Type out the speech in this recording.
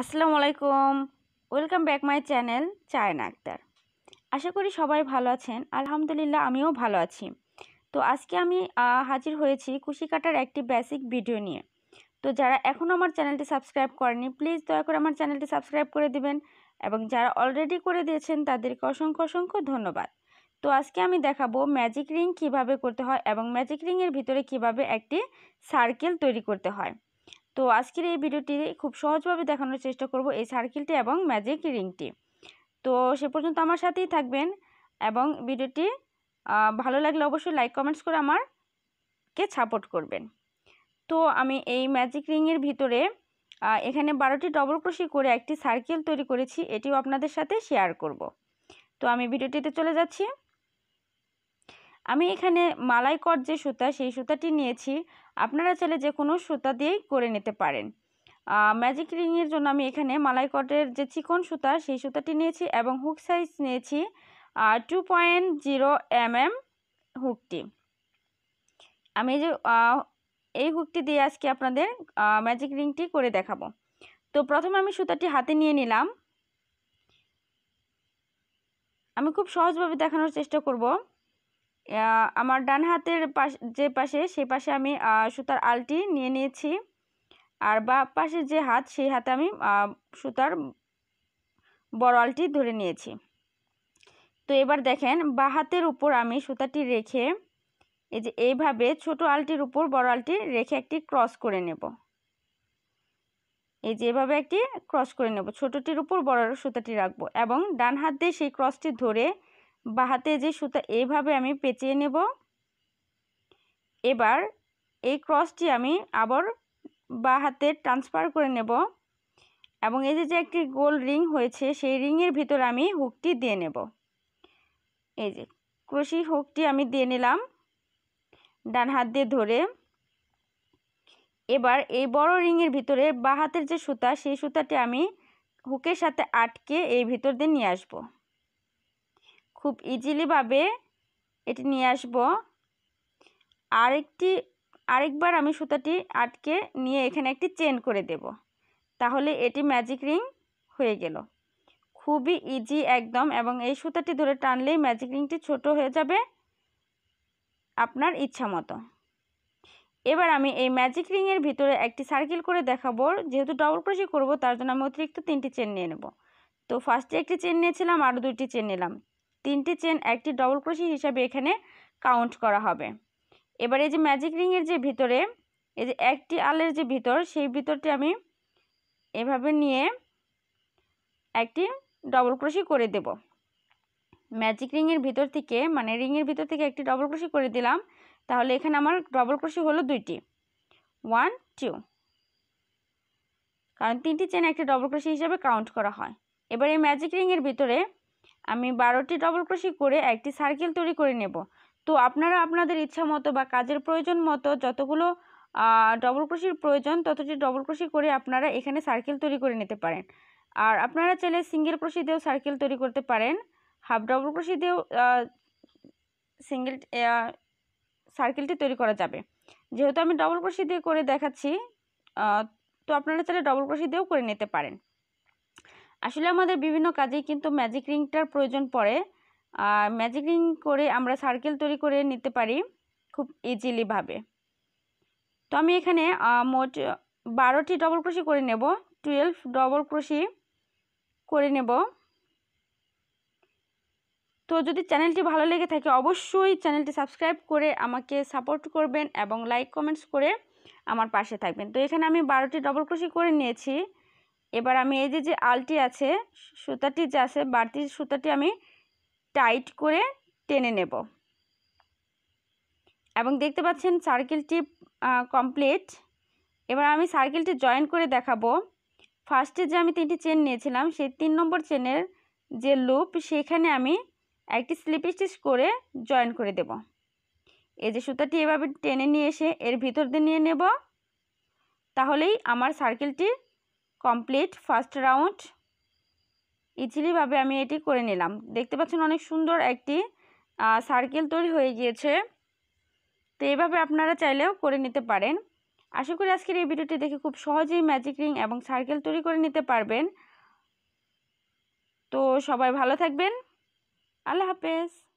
আসসালামু আলাইকুম welcome back my channel China Akter আশা করি সবাই ভালো আছেন আলহামদুলিল্লাহ আমিও ভালো আছি তো আজকে আমি হাজির হয়েছি কুশি কাটার একটি বেসিক ভিডিও নিয়ে তো যারা এখনও আমার চ্যানেলটি সাবস্ক্রাইব করেনি প্লিজ দয়া করে আমার চ্যানেলটি সাবস্ক্রাইব করে দিবেন এবং যারা অলরেডি করে দিয়েছেন তাদেরকে অসংখ্য অসংখ্য ধন্যবাদ তো আজকে আমি দেখাবো ম্যাজিক রিং কিভাবে করতে হয় এবং ম্যাজিক রিংয়ের ভিতরে কিভাবে একটি সার্কেল তৈরি করতে হয় তো আজকের এই ভিডিওটি খুব সহজভাবে দেখানোর চেষ্টা করব এই সার্কেলটি এবং ম্যাজিক রিংটি তো সে পর্যন্ত আমার সাথেই থাকবেন এবং ভিডিওটি ভালো লাগলে অবশ্যই লাইক কমেন্টস করে আমার কে সাপোর্ট করবেন তো আমি এই ম্যাজিক রিংয়ের ভিতরে এখানে বারোটি ডবল ক্রোশি করে একটি সার্কেল তৈরি করেছি এটিও আপনাদের সাথে শেয়ার করব তো আমি ভিডিওটিতে চলে যাচ্ছি আমি এখানে মালাই যে সুতা সেই সুতাটি নিয়েছি আপনারা চাইলে যে কোনো সুতা দিয়েই করে নিতে পারেন ম্যাজিক রিংয়ের জন্য আমি এখানে মালাই কটের যে চিকন সুতা সেই সুতাটি নিয়েছি এবং হুক সাইজ নিয়েছি two point zero M M হুকটি আমি যে এই হুকটি দিয়ে আজকে আপনাদের ম্যাজিক রিংটি করে দেখাবো তো প্রথমে আমি সুতাটি হাতে নিয়ে নিলাম আমি খুব সহজভাবে দেখানোর চেষ্টা করব আমার ডান হাতের পাশ যে পাশে সে পাশে আমি সুতার আলটি নিয়ে নিয়েছি আর বা পাশে যে হাত সেই হাতে আমি সুতার বড় আলটি ধরে নিয়েছি তো এবার দেখেন বা হাতের উপর আমি সুতাটি রেখে এই যে এইভাবে ছোট আলটির উপর বড় আলটি রেখে একটি ক্রস করে নেব এই যে এভাবে একটি ক্রস করে নেব ছোটটির উপর বড় সুতাটি রাখবো এবং ডান হাত দিয়ে সেই ক্রসটি ধরে বাহাতে হাতে যে সুতা এইভাবে আমি পেঁচিয়ে নেব এবার এই ক্রসটি আমি আবার বাহাতে ট্রান্সফার করে নেব এবং এই যে একটি গোল রিং হয়েছে সেই রিংয়ের ভিতর আমি হুকটি দিয়ে নেব এই যে ক্রোশি হুকটি আমি দিয়ে নিলাম ডান হাত দিয়ে ধরে এবার এই বড় রিংয়ের ভিতরে বাহাতের হাতের যে সুতা সেই সুতাটি আমি হুকের সাথে আটকে এই ভিতর দিয়ে নিয়ে আসবো খুব ইজিলিভাবে এটি নিয়ে আসব আরেকটি আরেকবার আমি সুতাটি আটকে নিয়ে এখানে একটি চেন করে দেব তাহলে এটি ম্যাজিক রিং হয়ে গেল খুবই ইজি একদম এবং এই সুতাটি ধরে টানলেই ম্যাজিক রিংটি ছোট হয়ে যাবে আপনার ইচ্ছা মতো এবার আমি এই ম্যাজিক রিংয়ের ভিতরে একটি সার্কেল করে দেখাবো যেহেতু ডবল ক্রোশি করব তার জন্য আমি অতিরিক্ত তিনটি চেন নিয়ে নেব তো ফার্স্টে একটি চেন নিয়েছিলাম আরও দুইটি চেন নিলাম তিনটি চেন একটি ডবল ক্রোশি হিসাবে এখানে কাউন্ট করা হবে এবার এই যে ম্যাজিক রিংয়ের যে ভিতরে এই যে একটি আলের যে ভিতর সেই ভিতরটি আমি এভাবে নিয়ে একটি ডবল ক্রোশি করে দেব ম্যাজিক রিংয়ের ভিতর থেকে মানে রিংয়ের ভিতর থেকে একটি ডবল ক্রোশি করে দিলাম তাহলে এখানে আমার ডবল ক্রোশি হলো দুইটি ওয়ান টু কারণ তিনটি চেন একটি ডবল ক্রোশি হিসাবে কাউন্ট করা হয় এবার এই ম্যাজিক রিংয়ের ভিতরে আমি বারোটি ডবল ক্রোশি করে একটি সার্কেল তৈরি করে নেব তো আপনারা আপনাদের ইচ্ছা মতো বা কাজের প্রয়োজন মতো যতগুলো ডবল ক্রোশির প্রয়োজন ততটি ডবল ক্রোশি করে আপনারা এখানে সার্কেল তৈরি করে নিতে পারেন আর আপনারা চাইলে সিঙ্গেল ক্রোশি দিয়েও সার্কেল তৈরি করতে পারেন হাফ ডবল ক্রোশি দিয়েও সিঙ্গেল সার্কেলটি তৈরি করা যাবে যেহেতু আমি ডবল ক্রোশি দিয়ে করে দেখাচ্ছি তো আপনারা চাইলে ডবল ক্রোশি দিয়েও করে নিতে পারেন আসলে আমাদের বিভিন্ন কাজেই কিন্তু ম্যাজিক রিংটার প্রয়োজন পড়ে আর ম্যাজিক রিং করে আমরা সার্কেল তৈরি করে নিতে পারি খুব ইজিলিভাবে তো আমি এখানে মোট বারোটি ডবল ক্রোশি করে নেব টুয়েলভ ডবল ক্রোশি করে নেব তো যদি চ্যানেলটি ভালো লেগে থাকে অবশ্যই চ্যানেলটি সাবস্ক্রাইব করে আমাকে সাপোর্ট করবেন এবং লাইক কমেন্টস করে আমার পাশে থাকবেন তো এখানে আমি বারোটি ডবল ক্রোশি করে নিয়েছি এবার আমি এই যে যে আলটি আছে সুতাটি যে আছে বাড়তি সুতাটি আমি টাইট করে টেনে নেব এবং দেখতে পাচ্ছেন সার্কেলটি কমপ্লিট এবার আমি সার্কেলটি জয়েন করে দেখাবো ফার্স্টে যে আমি তিনটি চেন নিয়েছিলাম সেই তিন নম্বর চেনের যে লুপ সেখানে আমি একটি স্লিপ স্টিচ করে জয়েন করে দেব এই যে সুতাটি এভাবে টেনে নিয়ে এসে এর ভিতর দিয়ে নিয়ে নেব তাহলেই আমার সার্কেলটি কমপ্লিট ফার্স্ট রাউন্ড ইজিলিভাবে আমি এটি করে নিলাম দেখতে পাচ্ছেন অনেক সুন্দর একটি সার্কেল তৈরি হয়ে গিয়েছে তো এভাবে আপনারা চাইলেও করে নিতে পারেন আশা করি আজকের এই ভিডিওটি দেখে খুব সহজেই ম্যাজিক রিং এবং সার্কেল তৈরি করে নিতে পারবেন তো সবাই ভালো থাকবেন আল্লাহ হাফেজ